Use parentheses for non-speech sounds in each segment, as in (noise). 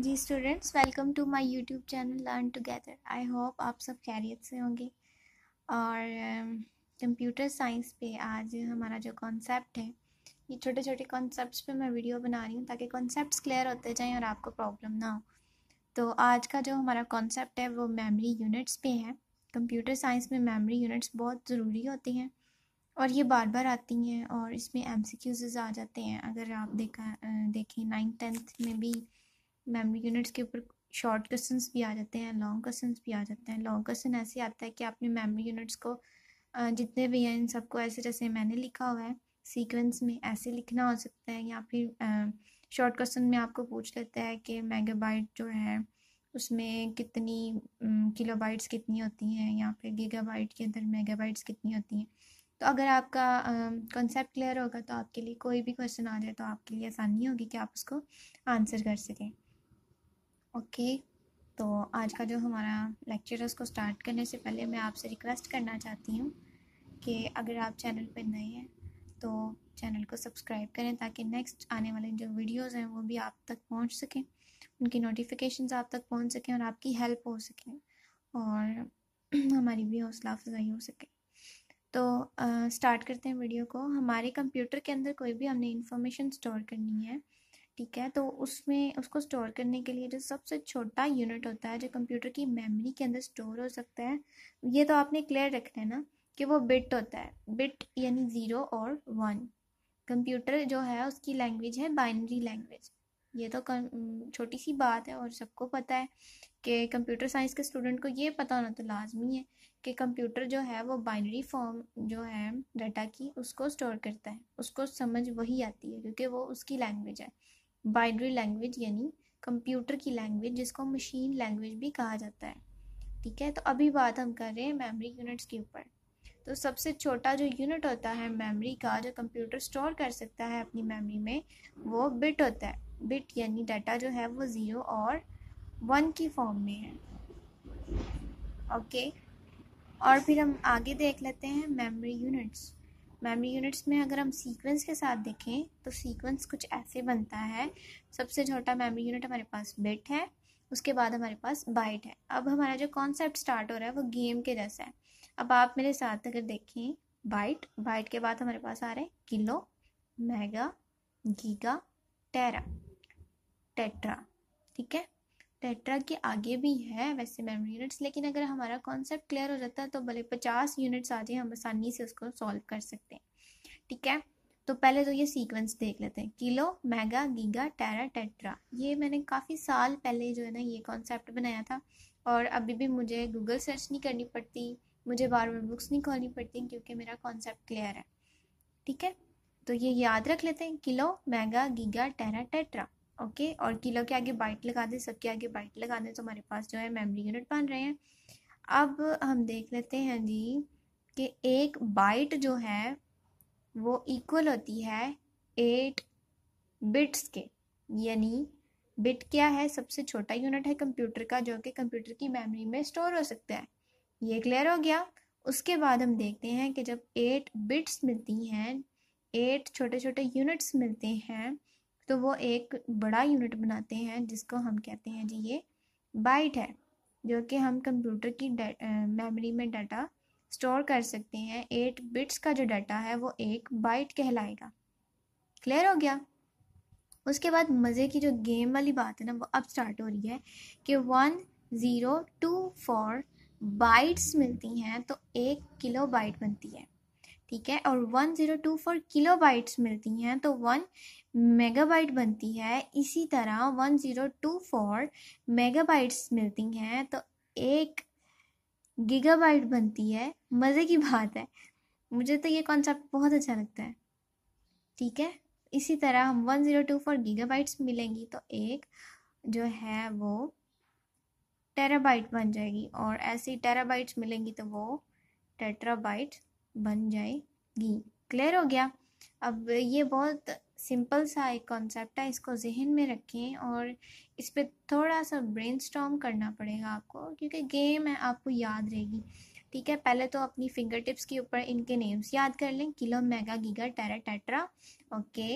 Ji students welcome to my YouTube channel learn together I hope आप सब खैरियत से होंगे और कंप्यूटर uh, साइंस पे आज हमारा जो कॉन्सेप्ट है ये छोटे छोटे कॉन्सेप्ट्स पे मैं वीडियो बना रही हूँ ताकि कॉन्सेप्ट्स क्लियर होते जाएं और आपको प्रॉब्लम ना हो तो आज का जो हमारा कॉन्सेप्ट है वो मेमरी यूनिट्स पे है कंप्यूटर साइंस में मेमरी यूनिट्स बहुत ज़रूरी होती हैं और ये बार बार आती हैं और इसमें एम आ जाते हैं अगर आप देखा देखें नाइन्थ टेंथ में भी मेमोरी यूनिट्स के ऊपर शॉर्ट क्वेश्चन भी आ जाते हैं लॉन्ग क्वेश्चन भी आ जाते हैं लॉन्ग क्वेश्चन ऐसे आता है कि आपने मेमोरी यूनिट्स को जितने भी हैं इन सबको ऐसे जैसे मैंने लिखा हुआ है सीक्वेंस में ऐसे लिखना हो सकता है या फिर शॉर्ट क्वेश्चन में आपको पूछ लेता है कि मेगाबाइट जो है उसमें कितनी किलोबाइट्स कितनी होती हैं या फिर गीगाबाइट के अंदर मेगाबाइट्स कितनी होती हैं तो अगर आपका कॉन्सेप्ट क्लियर होगा तो आपके लिए कोई भी क्वेश्चन आ जाए तो आपके लिए आसानी होगी कि आप उसको आंसर कर सकें ओके तो आज का जो हमारा लेक्चर है उसको स्टार्ट करने से पहले मैं आपसे रिक्वेस्ट करना चाहती हूँ कि अगर आप चैनल पर नए हैं तो चैनल को सब्सक्राइब करें ताकि नेक्स्ट आने वाले जो वीडियोस हैं वो भी आप तक पहुँच सकें उनकी नोटिफिकेशन आप तक पहुँच सकें और आपकी हेल्प हो सके और (clears throat) हमारी भी हौसला अफजाई हो सके तो स्टार्ट करते हैं वीडियो को हमारे कंप्यूटर के अंदर कोई भी हमने इन्फॉर्मेशन स्टोर करनी है ठीक है तो उसमें उसको स्टोर करने के लिए जो सबसे छोटा यूनिट होता है जो कंप्यूटर की मेमोरी के अंदर स्टोर हो सकता है ये तो आपने क्लियर रखना है ना कि वो बिट होता है बिट यानी ज़ीरो और वन कंप्यूटर जो है उसकी लैंग्वेज है बाइनरी लैंग्वेज ये तो छोटी सी बात है और सबको पता है कि कंप्यूटर साइंस के स्टूडेंट को ये पता होना तो लाजमी है कि कंप्यूटर जो है वो बाइनरी फॉर्म जो है डाटा की उसको स्टोर करता है उसको समझ वही आती है क्योंकि वो उसकी लैंग्वेज है बाइनरी लैंग्वेज यानी कंप्यूटर की लैंग्वेज जिसको मशीन लैंग्वेज भी कहा जाता है ठीक है तो अभी बात हम कर रहे हैं मेमोरी यूनिट्स के ऊपर तो सबसे छोटा जो यूनिट होता है मेमोरी का जो कंप्यूटर स्टोर कर सकता है अपनी मेमोरी में वो बिट होता है बिट यानी डाटा जो है वो ज़ीरो और वन की फॉर्म में है ओके और फिर हम आगे देख लेते हैं मेमोरी यूनिट्स मेमोरी यूनिट्स में अगर हम सीक्वेंस के साथ देखें तो सीक्वेंस कुछ ऐसे बनता है सबसे छोटा मेमोरी यूनिट हमारे पास बिट है उसके बाद हमारे पास बाइट है अब हमारा जो कॉन्सेप्ट स्टार्ट हो रहा है वो गेम के जैसा है अब आप मेरे साथ अगर देखें बाइट बाइट के बाद हमारे पास आ रहे हैं kilo mega giga tera tetra ठीक है टेट्रा के आगे भी है वैसे मेमोरी यूनिट्स लेकिन अगर हमारा कॉन्सेप्ट क्लियर हो जाता है तो भले पचास यूनिट्स आ जाए हम आसानी से उसको सॉल्व कर सकते हैं ठीक है तो पहले तो ये सीक्वेंस देख लेते हैं kilo mega giga tera tetra ये मैंने काफ़ी साल पहले जो है ना ये कॉन्सेप्ट बनाया था और अभी भी मुझे गूगल सर्च नहीं करनी पड़ती मुझे बार बार बुक्स नहीं खोलनी पड़ती क्योंकि मेरा कॉन्सेप्ट क्लियर है ठीक है तो ये याद रख लेते हैं kilo mega giga tera tetra okay okay? और किलो के आगे बाइट लगा दें सबके आगे बाइट लगा दें तो हमारे पास जो है मेमोरी यूनिट बन रहे हैं अब हम देख लेते हैं जी कि एक बाइट जो है वो इक्वल होती है एट बिट्स के यानी बिट क्या है सबसे छोटा यूनिट है कंप्यूटर का जो कि कंप्यूटर की मेमोरी में स्टोर हो सकता है ये क्लियर हो गया उसके बाद हम देखते हैं कि जब एट बिट्स मिलती हैं एट छोटे छोटे यूनिट्स मिलते हैं तो वो एक बड़ा यूनिट बनाते हैं जिसको हम कहते हैं जी ये बाइट है जो कि हम कंप्यूटर की मेमोरी में डाटा स्टोर कर सकते हैं एट बिट्स का जो डाटा है वो एक बाइट कहलाएगा क्लियर हो गया उसके बाद मज़े की जो गेम वाली बात है ना वो अब स्टार्ट हो रही है कि one zero two four bytes मिलती हैं तो एक किलो बाइट बनती है ठीक है और 1024 किलोबाइट्स मिलती हैं तो 1 मेगाबाइट बनती है इसी तरह 1024 मेगाबाइट्स मिलती हैं तो एक गीगाबाइट बनती है मज़े की बात है मुझे तो ये कॉन्सेप्ट बहुत अच्छा लगता है ठीक है इसी तरह हम 1024 गीगाबाइट्स मिलेंगी तो एक जो है वो टेराबाइट बन जाएगी और ऐसी टेराबाइट्स मिलेंगी तो वो टेट्राबाइट बन जाएगी घी क्लियर हो गया अब ये बहुत सिंपल सा एक कॉन्सेप्ट है इसको जहन में रखें और इस पर थोड़ा सा ब्रेन करना पड़ेगा आपको क्योंकि गेम है आपको याद रहेगी ठीक है पहले तो अपनी फिंगर टिप्स के ऊपर इनके नेम्स याद कर लें kilo mega giga tera tetra okay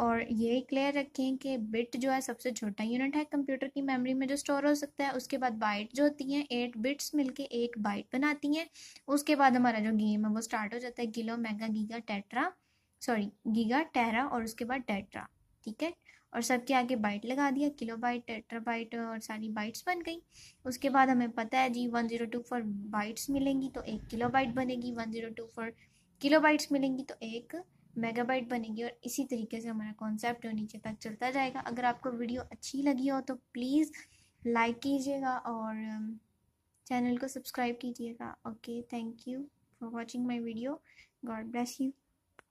और ये क्लियर रखें कि बिट जो है सबसे छोटा यूनिट है कंप्यूटर की मेमोरी में जो स्टोर हो सकता है उसके बाद बाइट जो होती हैं एट बिट्स मिलके एक बाइट बनाती हैं उसके बाद हमारा जो गेम है वो स्टार्ट हो जाता है kilo mega giga tetra sorry giga tera और उसके बाद टेट्रा ठीक है और सबके आगे बाइट लगा दिया किलो बाइट टेट्रा बाइट और सारी बाइट्स बन गई उसके बाद हमें पता है जी one zero two four bytes मिलेंगी तो एक किलो बाइट बनेगी one zero two four kilo bytes मिलेंगी तो एक मेगाबाइट बनेगी और इसी तरीके से हमारा कॉन्सेप्ट और नीचे तक चलता जाएगा अगर आपको वीडियो अच्छी लगी हो तो प्लीज़ लाइक कीजिएगा और चैनल um, को सब्सक्राइब कीजिएगा okay thank you for watching my video God bless you